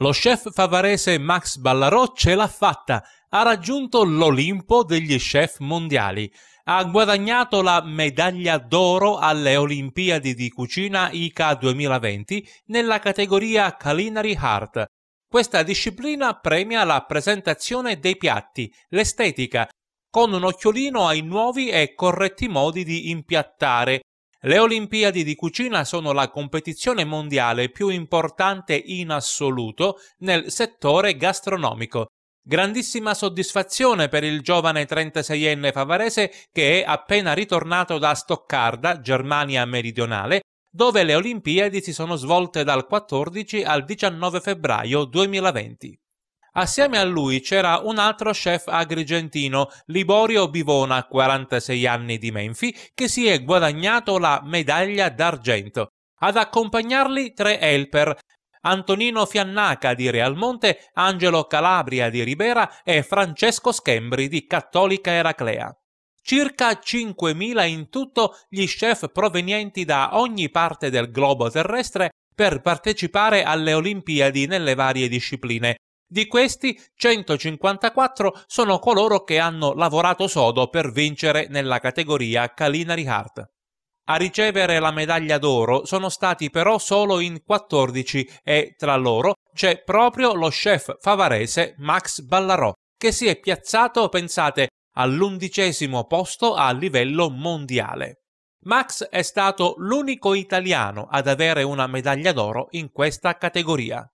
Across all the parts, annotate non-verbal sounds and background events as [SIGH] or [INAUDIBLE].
Lo chef favarese Max Ballarò ce l'ha fatta, ha raggiunto l'Olimpo degli chef mondiali, ha guadagnato la medaglia d'oro alle Olimpiadi di cucina ICA 2020 nella categoria Culinary Heart. Questa disciplina premia la presentazione dei piatti, l'estetica, con un occhiolino ai nuovi e corretti modi di impiattare, le Olimpiadi di cucina sono la competizione mondiale più importante in assoluto nel settore gastronomico. Grandissima soddisfazione per il giovane 36enne favarese che è appena ritornato da Stoccarda, Germania meridionale, dove le Olimpiadi si sono svolte dal 14 al 19 febbraio 2020. Assieme a lui c'era un altro chef agrigentino, Liborio Bivona, 46 anni di Menfi, che si è guadagnato la medaglia d'argento. Ad accompagnarli tre helper, Antonino Fiannaca di Realmonte, Angelo Calabria di Ribera e Francesco Schembri di Cattolica Eraclea. Circa 5.000 in tutto gli chef provenienti da ogni parte del globo terrestre per partecipare alle Olimpiadi nelle varie discipline, di questi, 154 sono coloro che hanno lavorato sodo per vincere nella categoria Calinari Hart. A ricevere la medaglia d'oro sono stati però solo in 14 e tra loro c'è proprio lo chef favarese Max Ballarò, che si è piazzato, pensate, all'undicesimo posto a livello mondiale. Max è stato l'unico italiano ad avere una medaglia d'oro in questa categoria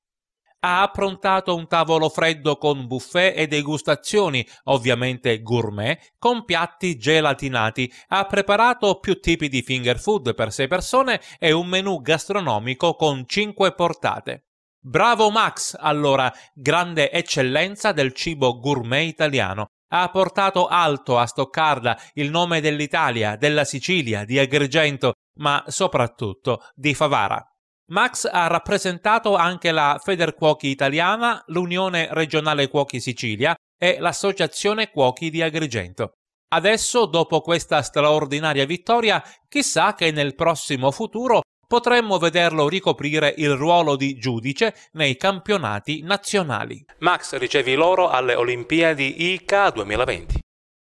ha approntato un tavolo freddo con buffet e degustazioni, ovviamente gourmet, con piatti gelatinati, ha preparato più tipi di finger food per 6 persone e un menù gastronomico con 5 portate. Bravo Max, allora, grande eccellenza del cibo gourmet italiano. Ha portato alto a Stoccarda il nome dell'Italia, della Sicilia, di Agrigento, ma soprattutto di Favara. Max ha rappresentato anche la Feder Cuochi Italiana, l'Unione Regionale Cuochi Sicilia e l'Associazione Cuochi di Agrigento. Adesso, dopo questa straordinaria vittoria, chissà che nel prossimo futuro potremmo vederlo ricoprire il ruolo di giudice nei campionati nazionali. Max, ricevi l'oro alle Olimpiadi ICA 2020.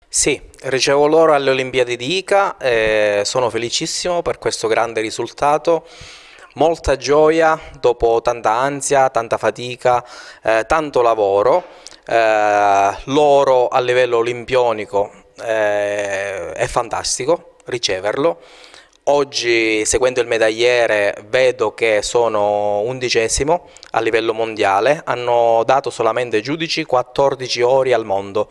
Sì, ricevo l'oro alle Olimpiadi di ICA e eh, sono felicissimo per questo grande risultato molta gioia dopo tanta ansia, tanta fatica, eh, tanto lavoro, eh, l'oro a livello olimpionico eh, è fantastico riceverlo Oggi, seguendo il medagliere, vedo che sono undicesimo a livello mondiale, hanno dato solamente giudici 14 ori al mondo.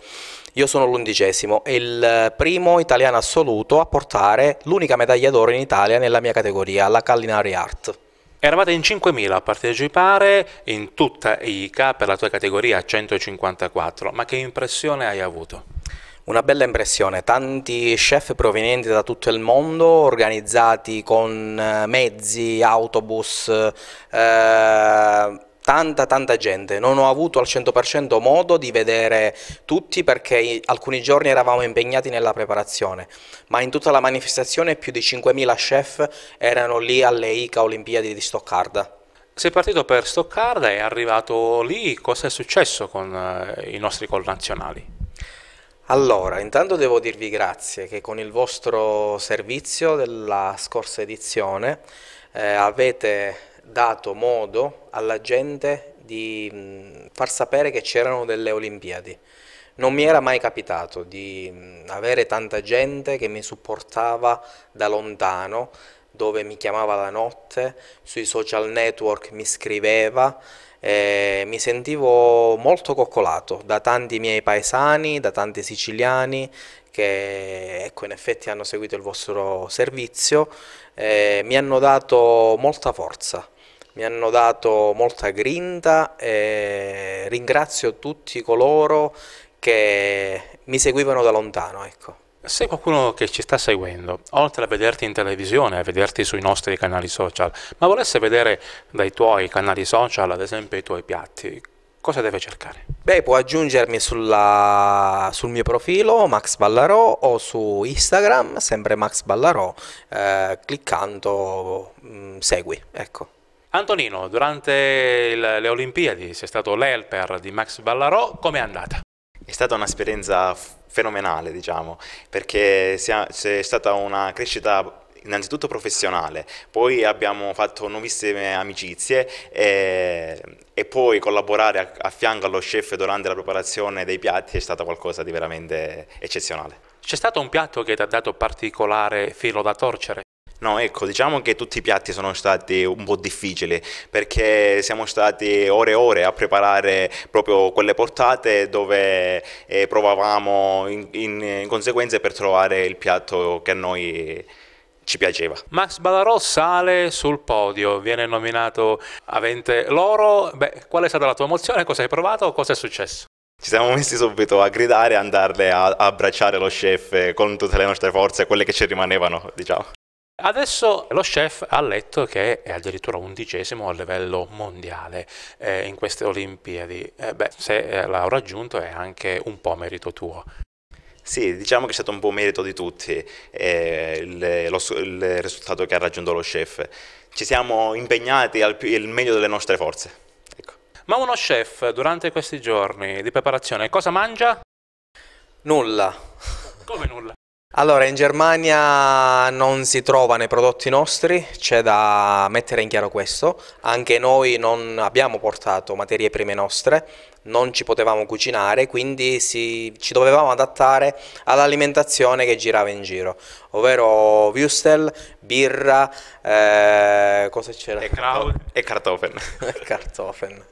Io sono l'undicesimo e il primo italiano assoluto a portare l'unica medaglia d'oro in Italia nella mia categoria, la Callinari Art. Eravate in 5.000 a partecipare in tutta ICA per la tua categoria 154, ma che impressione hai avuto? Una bella impressione, tanti chef provenienti da tutto il mondo, organizzati con eh, mezzi, autobus, eh, tanta tanta gente, non ho avuto al 100% modo di vedere tutti perché alcuni giorni eravamo impegnati nella preparazione, ma in tutta la manifestazione più di 5.000 chef erano lì alle ICA Olimpiadi di Stoccarda. Sei partito per Stoccarda e arrivato lì, cosa è successo con eh, i nostri connazionali? Allora, intanto devo dirvi grazie che con il vostro servizio della scorsa edizione eh, avete dato modo alla gente di mh, mm, far sapere che c'erano delle Olimpiadi. Non mi era mai capitato di mh, mm, avere tanta gente che mi supportava da lontano, dove mi chiamava la notte, sui social network mi scriveva eh, mi sentivo molto coccolato da tanti miei paesani, da tanti siciliani che ecco, in effetti hanno seguito il vostro servizio, eh, mi hanno dato molta forza mi hanno dato molta grinta e eh, ringrazio tutti coloro che mi seguivano da lontano. Ecco. Se qualcuno che ci sta seguendo, oltre a vederti in televisione, a vederti sui nostri canali social, ma volesse vedere dai tuoi canali social, ad esempio, i tuoi piatti, cosa deve cercare? Beh, può aggiungermi sulla, sul mio profilo Max Ballarò o su Instagram, sempre Max Ballarò, eh, cliccando mh, mm, segui, ecco. Antonino, durante il, le Olimpiadi sei stato l'helper di Max Ballarò, com'è andata? È stata un'esperienza fenomenale, diciamo, perché c'è stata una crescita innanzitutto professionale, poi abbiamo fatto nuovissime amicizie e, e poi collaborare a, a, fianco allo chef durante la preparazione dei piatti è stato qualcosa di veramente eccezionale. C'è stato un piatto che ti ha dato particolare filo da torcere? No, ecco, diciamo che tutti i piatti sono stati un po' difficili perché siamo stati ore e ore a preparare proprio quelle portate dove eh, provavamo in, in, in conseguenza per trovare il piatto che a noi ci piaceva. Max Balarò sale sul podio, viene nominato avente l'oro. Beh, qual è stata la tua emozione? Cosa hai provato? Cosa è successo? Ci siamo messi subito a gridare e andarle a abbracciare lo chef eh, con tutte le nostre forze, quelle che ci rimanevano, diciamo. Adesso lo chef ha letto che è addirittura undicesimo a livello mondiale eh, in queste Olimpiadi. Eh, beh, se eh, l'ha raggiunto è anche un po' merito tuo. Sì, diciamo che è stato un po' merito di tutti eh, il, lo, il, risultato che ha raggiunto lo chef. Ci siamo impegnati al, al meglio delle nostre forze. Ecco. Ma uno chef durante questi giorni di preparazione cosa mangia? Nulla. Come nulla? Allora, in Germania non si trova nei prodotti nostri, c'è da mettere in chiaro questo. Anche noi non abbiamo portato materie prime nostre, non ci potevamo cucinare, quindi si, ci dovevamo adattare all'alimentazione che girava in giro, ovvero Wüstel, birra, eh, cosa c'era? E, e cartofen. cartofen. [LAUGHS]